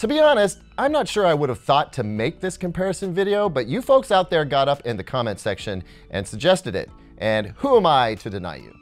To be honest, I'm not sure I would have thought to make this comparison video, but you folks out there got up in the comment section and suggested it. And who am I to deny you?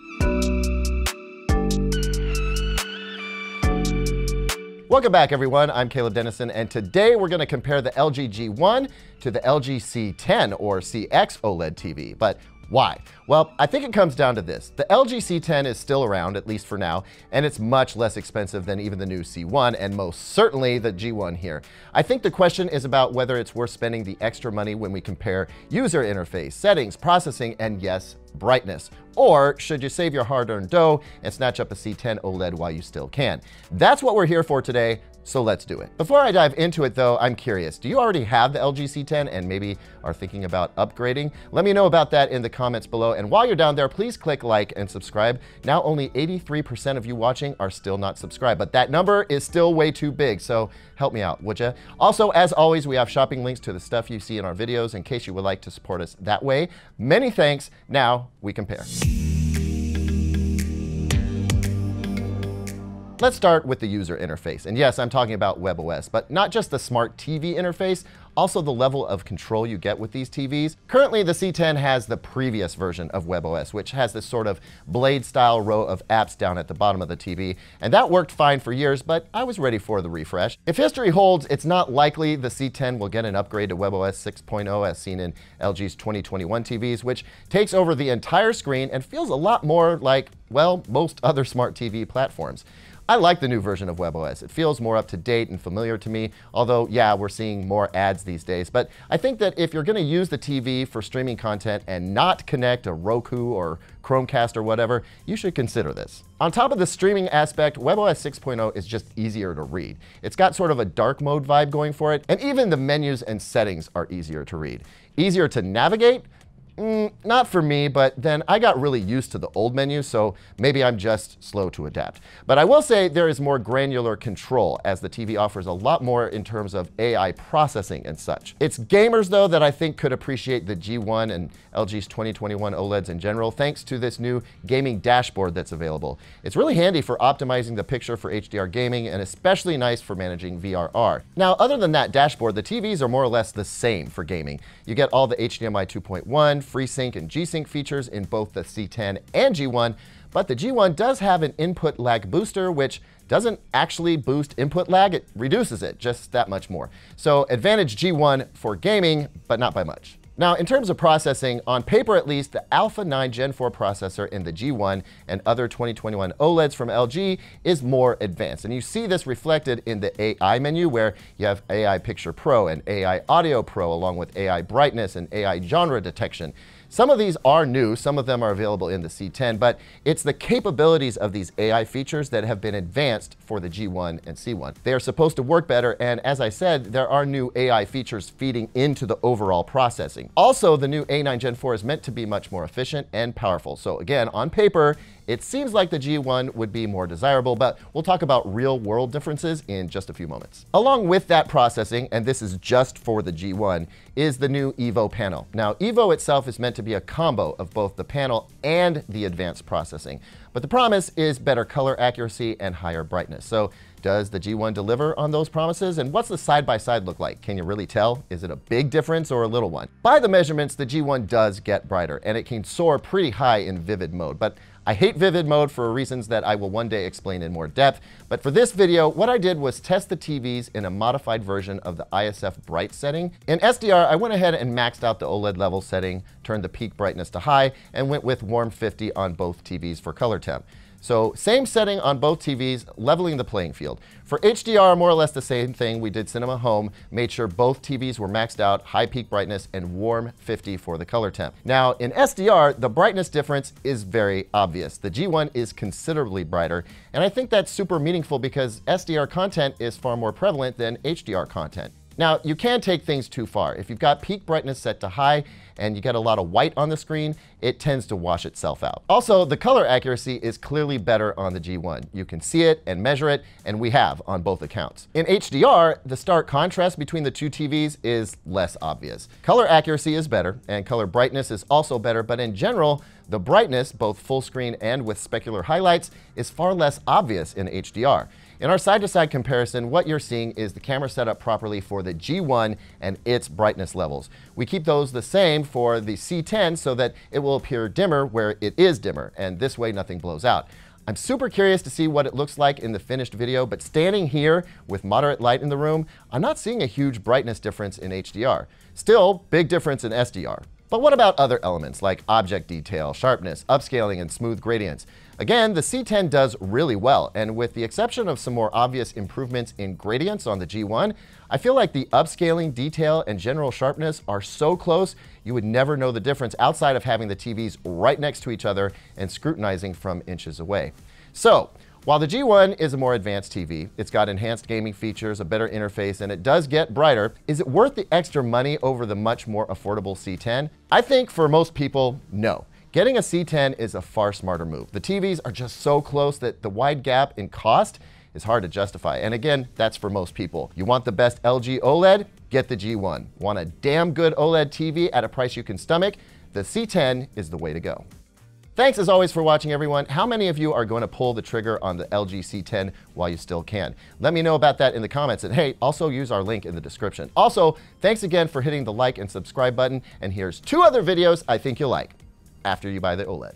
Welcome back everyone, I'm Caleb Dennison and today we're going to compare the LG G1 to the LG C10 or CX OLED TV. But why? Well, I think it comes down to this. The LG C10 is still around, at least for now, and it's much less expensive than even the new C1, and most certainly the G1 here. I think the question is about whether it's worth spending the extra money when we compare user interface, settings, processing, and yes, brightness. Or should you save your hard-earned dough and snatch up a C10 OLED while you still can? That's what we're here for today so let's do it. Before I dive into it though, I'm curious, do you already have the LG C10 and maybe are thinking about upgrading? Let me know about that in the comments below. And while you're down there, please click like and subscribe. Now only 83% of you watching are still not subscribed, but that number is still way too big. So help me out, would you? Also, as always, we have shopping links to the stuff you see in our videos in case you would like to support us that way. Many thanks. Now we compare. Let's start with the user interface. And yes, I'm talking about WebOS, but not just the smart TV interface, also the level of control you get with these TVs. Currently, the C10 has the previous version of WebOS, which has this sort of blade-style row of apps down at the bottom of the TV, and that worked fine for years, but I was ready for the refresh. If history holds, it's not likely the C10 will get an upgrade to WebOS 6.0 as seen in LG's 2021 TVs, which takes over the entire screen and feels a lot more like, well, most other smart TV platforms. I like the new version of WebOS. It feels more up to date and familiar to me, although, yeah, we're seeing more ads these days. But I think that if you're going to use the TV for streaming content and not connect a Roku or Chromecast or whatever, you should consider this. On top of the streaming aspect, WebOS 6.0 is just easier to read. It's got sort of a dark mode vibe going for it, and even the menus and settings are easier to read. Easier to navigate, mm, not for me, but then I got really used to the old menu, so maybe I'm just slow to adapt. But I will say there is more granular control as the TV offers a lot more in terms of AI processing and such. It's gamers, though, that I think could appreciate the G1 and LG's 2021 OLEDs in general, thanks to this new gaming dashboard that's available. It's really handy for optimizing the picture for HDR gaming and especially nice for managing VRR. Now, other than that dashboard, the TVs are more or less the same for gaming. You get all the HDMI 2.1, FreeSync and G-Sync features in both the C10 and G1, but the G1 does have an input lag booster, which doesn't actually boost input lag, it reduces it just that much more. So advantage G1 for gaming, but not by much. Now, in terms of processing, on paper at least, the Alpha 9 Gen 4 processor in the G1 and other 2021 OLEDs from LG is more advanced. And you see this reflected in the AI menu where you have AI Picture Pro and AI Audio Pro along with AI Brightness and AI Genre Detection. Some of these are new, some of them are available in the C10, but it's the capabilities of these AI features that have been advanced for the G1 and C1. They are supposed to work better, and as I said, there are new AI features feeding into the overall processing. Also, the new A9 Gen 4 is meant to be much more efficient and powerful. So again, on paper, it seems like the G1 would be more desirable, but we'll talk about real world differences in just a few moments. Along with that processing, and this is just for the G1, is the new Evo panel. Now, Evo itself is meant to be a combo of both the panel and the advanced processing. But the promise is better color accuracy and higher brightness. So does the G1 deliver on those promises? And what's the side-by-side -side look like? Can you really tell? Is it a big difference or a little one? By the measurements, the G1 does get brighter and it can soar pretty high in vivid mode. But I hate vivid mode for reasons that I will one day explain in more depth. But for this video, what I did was test the TVs in a modified version of the ISF bright setting. In SDR, I went ahead and maxed out the OLED level setting turned the peak brightness to high, and went with warm 50 on both TVs for color temp. So same setting on both TVs, leveling the playing field. For HDR, more or less the same thing. We did Cinema Home, made sure both TVs were maxed out, high peak brightness, and warm 50 for the color temp. Now, in SDR, the brightness difference is very obvious. The G1 is considerably brighter, and I think that's super meaningful because SDR content is far more prevalent than HDR content. Now, you can take things too far. If you've got peak brightness set to high and you get a lot of white on the screen, it tends to wash itself out. Also, the color accuracy is clearly better on the G1. You can see it and measure it, and we have on both accounts. In HDR, the stark contrast between the two TVs is less obvious. Color accuracy is better, and color brightness is also better, but in general, the brightness, both full screen and with specular highlights, is far less obvious in HDR. In our side-to-side -side comparison, what you're seeing is the camera set up properly for the G1 and its brightness levels. We keep those the same for the C10 so that it will appear dimmer where it is dimmer, and this way nothing blows out. I'm super curious to see what it looks like in the finished video, but standing here with moderate light in the room, I'm not seeing a huge brightness difference in HDR. Still, big difference in SDR. But what about other elements like object detail, sharpness, upscaling, and smooth gradients? Again, the C10 does really well, and with the exception of some more obvious improvements in gradients on the G1, I feel like the upscaling, detail, and general sharpness are so close, you would never know the difference outside of having the TVs right next to each other and scrutinizing from inches away. So, while the G1 is a more advanced TV, it's got enhanced gaming features, a better interface, and it does get brighter, is it worth the extra money over the much more affordable C10? I think for most people, no. Getting a C10 is a far smarter move. The TVs are just so close that the wide gap in cost is hard to justify. And again, that's for most people. You want the best LG OLED? Get the G1. Want a damn good OLED TV at a price you can stomach? The C10 is the way to go. Thanks as always for watching everyone. How many of you are going to pull the trigger on the LG C10 while you still can? Let me know about that in the comments and hey, also use our link in the description. Also, thanks again for hitting the like and subscribe button and here's two other videos I think you'll like after you buy the OLED.